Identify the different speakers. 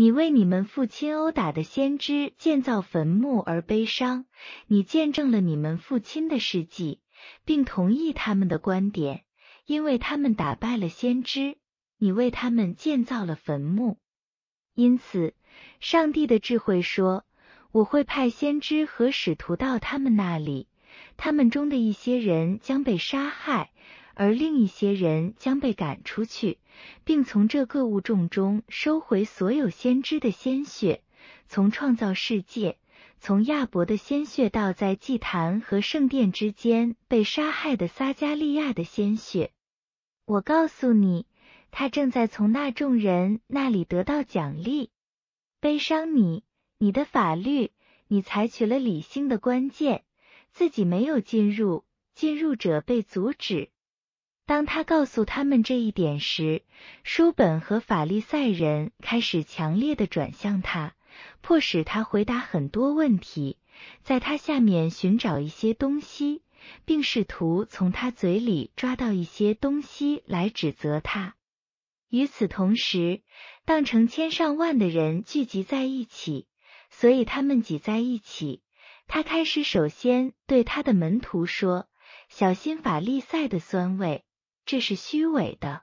Speaker 1: 你为你们父亲殴打的先知建造坟墓而悲伤，你见证了你们父亲的事迹，并同意他们的观点，因为他们打败了先知，你为他们建造了坟墓。因此，上帝的智慧说：“我会派先知和使徒到他们那里，他们中的一些人将被杀害。”而另一些人将被赶出去，并从这个物种中收回所有先知的鲜血，从创造世界，从亚伯的鲜血到在祭坛和圣殿之间被杀害的撒加利亚的鲜血。我告诉你，他正在从那众人那里得到奖励。悲伤，你，你的法律，你采取了理性的关键，自己没有进入，进入者被阻止。当他告诉他们这一点时，书本和法利赛人开始强烈的转向他，迫使他回答很多问题，在他下面寻找一些东西，并试图从他嘴里抓到一些东西来指责他。与此同时，当成千上万的人聚集在一起，所以他们挤在一起。他开始首先对他的门徒说：“小心法利赛的酸味。”这是虚伪的。